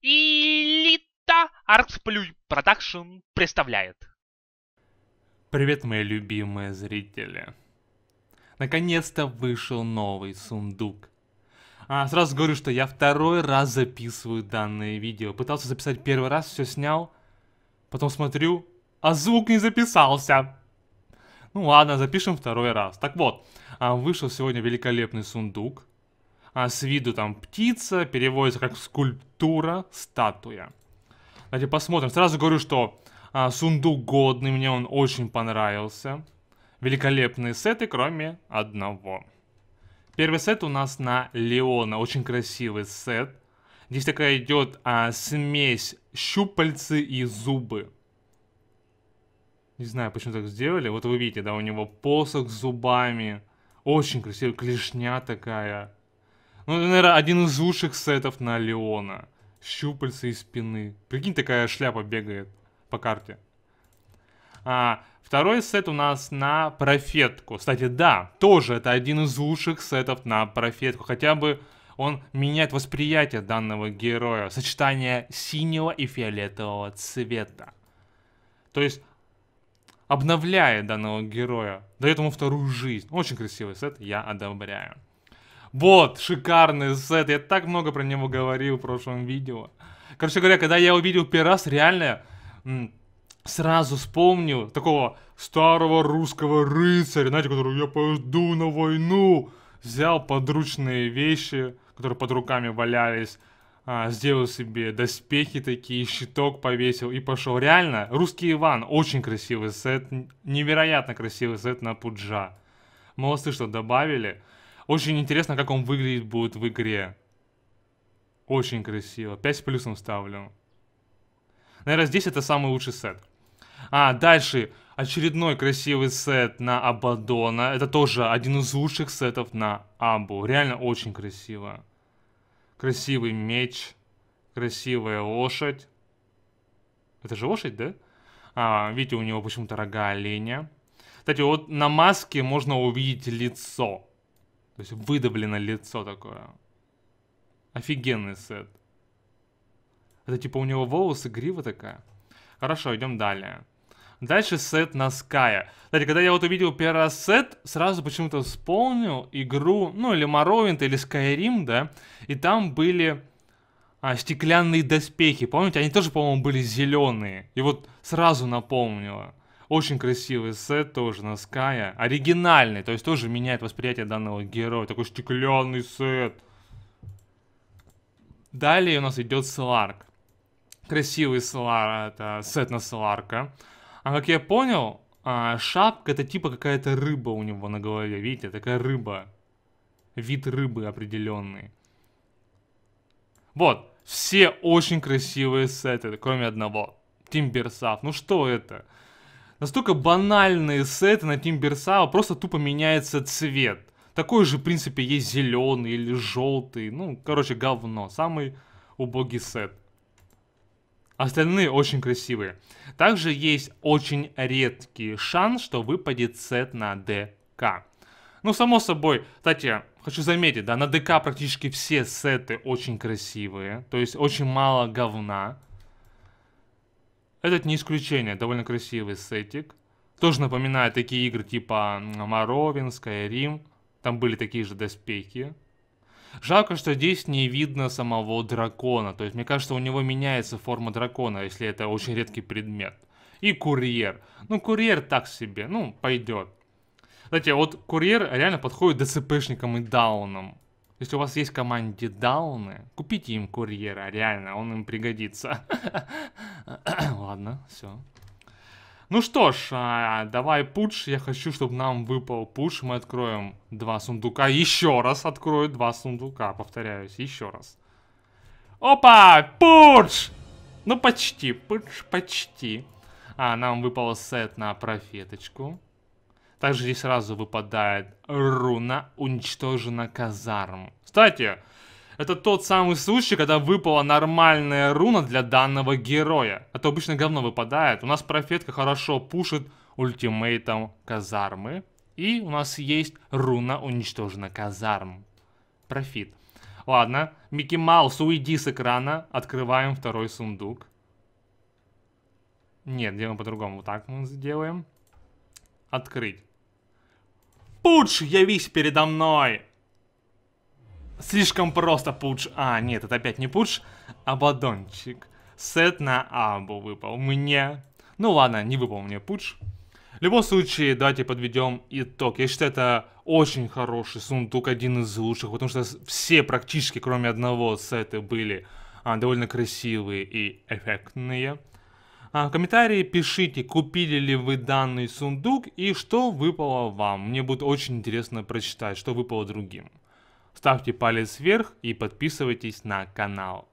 Элита Артсплюй Production представляет. Привет, мои любимые зрители. Наконец-то вышел новый сундук. А, сразу говорю, что я второй раз записываю данное видео. Пытался записать первый раз, все снял. Потом смотрю, а звук не записался. Ну ладно, запишем второй раз. Так вот, а, вышел сегодня великолепный сундук а с виду там птица, переводится как скульптура, статуя. Давайте посмотрим. Сразу говорю, что а, сундук годный, мне он очень понравился. Великолепные сеты, кроме одного. Первый сет у нас на Леона, очень красивый сет. Здесь такая идет а, смесь щупальцы и зубы. Не знаю, почему так сделали. Вот вы видите, да, у него посох с зубами. Очень красивая клешня такая. Ну, наверное, один из лучших сетов на Леона. Щупальца и спины. Прикинь, такая шляпа бегает по карте. А, второй сет у нас на профетку. Кстати, да, тоже это один из лучших сетов на профетку. Хотя бы он меняет восприятие данного героя. Сочетание синего и фиолетового цвета. То есть обновляет данного героя, дает ему вторую жизнь. Очень красивый сет, я одобряю. Вот, шикарный сет. Я так много про него говорил в прошлом видео. Короче говоря, когда я увидел первый раз, реально сразу вспомнил такого старого русского рыцаря, знаете, который я пойду на войну. Взял подручные вещи, которые под руками валялись, а, сделал себе доспехи такие, щиток повесил и пошел. Реально, русский Иван, очень красивый сет, невероятно красивый сет на Пуджа. Молодцы, что добавили. Очень интересно, как он выглядит будет в игре. Очень красиво. 5 с плюсом ставлю. Наверное, здесь это самый лучший сет. А, дальше. Очередной красивый сет на Абадона. Это тоже один из лучших сетов на Абу. Реально очень красиво. Красивый меч. Красивая лошадь. Это же лошадь, да? А, видите, у него почему-то рога оленя. Кстати, вот на маске можно увидеть лицо. То есть выдавлено лицо такое. Офигенный сет. Это типа у него волосы, грива такая. Хорошо, идем далее. Дальше сет на Ская. Кстати, когда я вот увидел первый раз сет, сразу почему-то вспомнил игру, ну или Morrowind, или Skyrim, да, и там были а, стеклянные доспехи, помните? Они тоже, по-моему, были зеленые. И вот сразу напомнило. Очень красивый сет тоже на Ская. Оригинальный, то есть тоже меняет восприятие данного героя. Такой стеклянный сет. Далее у нас идет Сларк. Красивый Слар, это сет на Сларка. А как я понял, а, шапка это типа какая-то рыба у него на голове. Видите, такая рыба. Вид рыбы определенный. Вот, все очень красивые сеты, кроме одного. Тимберсаф. Ну что это? настолько банальные сеты на Тимберсао, просто тупо меняется цвет. Такой же, в принципе, есть зеленый или желтый. Ну, короче, говно. Самый убогий сет. Остальные очень красивые. Также есть очень редкий шанс, что выпадет сет на ДК. Ну, само собой, кстати, хочу заметить, да, на ДК практически все сеты очень красивые. То есть очень мало говна. Этот не исключение, довольно красивый сетик. Тоже напоминает такие игры типа Моровин, Skyrim. Там были такие же доспехи. Жалко, что здесь не видно самого дракона. То есть, мне кажется, у него меняется форма дракона, если это очень редкий предмет. И курьер. Ну, курьер так себе. Ну, пойдет. Кстати, вот курьер реально подходит ДЦПшникам и даунам. Если у вас есть в команде дауны, купите им курьера, реально, он им пригодится. Ладно, все. Ну что ж, а, давай пуш. Я хочу, чтобы нам выпал пуш. Мы откроем два сундука. Еще раз открою два сундука. Повторяюсь, еще раз. Опа! Пуш! Ну почти, пуш, почти. А, нам выпал сет на профеточку. Также здесь сразу выпадает руна «Уничтожена казарм». Кстати, это тот самый случай, когда выпала нормальная руна для данного героя. Это а обычно говно выпадает. У нас профетка хорошо пушит ультимейтом казармы. И у нас есть руна «Уничтожена казарм». Профит. Ладно, Микки Маус, уйди с экрана. Открываем второй сундук. Нет, делаем по-другому. Вот так мы сделаем. Открыть. Пудж, явись передо мной! Слишком просто пудж. А, нет, это опять не пудж, а бадончик. Сет на Абу выпал мне. Ну ладно, не выпал мне пудж. В любом случае, давайте подведем итог. Я считаю, это очень хороший сундук, один из лучших, потому что все практически, кроме одного, сеты были а, довольно красивые и эффектные. А, комментарии пишите, купили ли вы данный сундук и что выпало вам. Мне будет очень интересно прочитать, что выпало другим. Ставьте палец вверх и подписывайтесь на канал.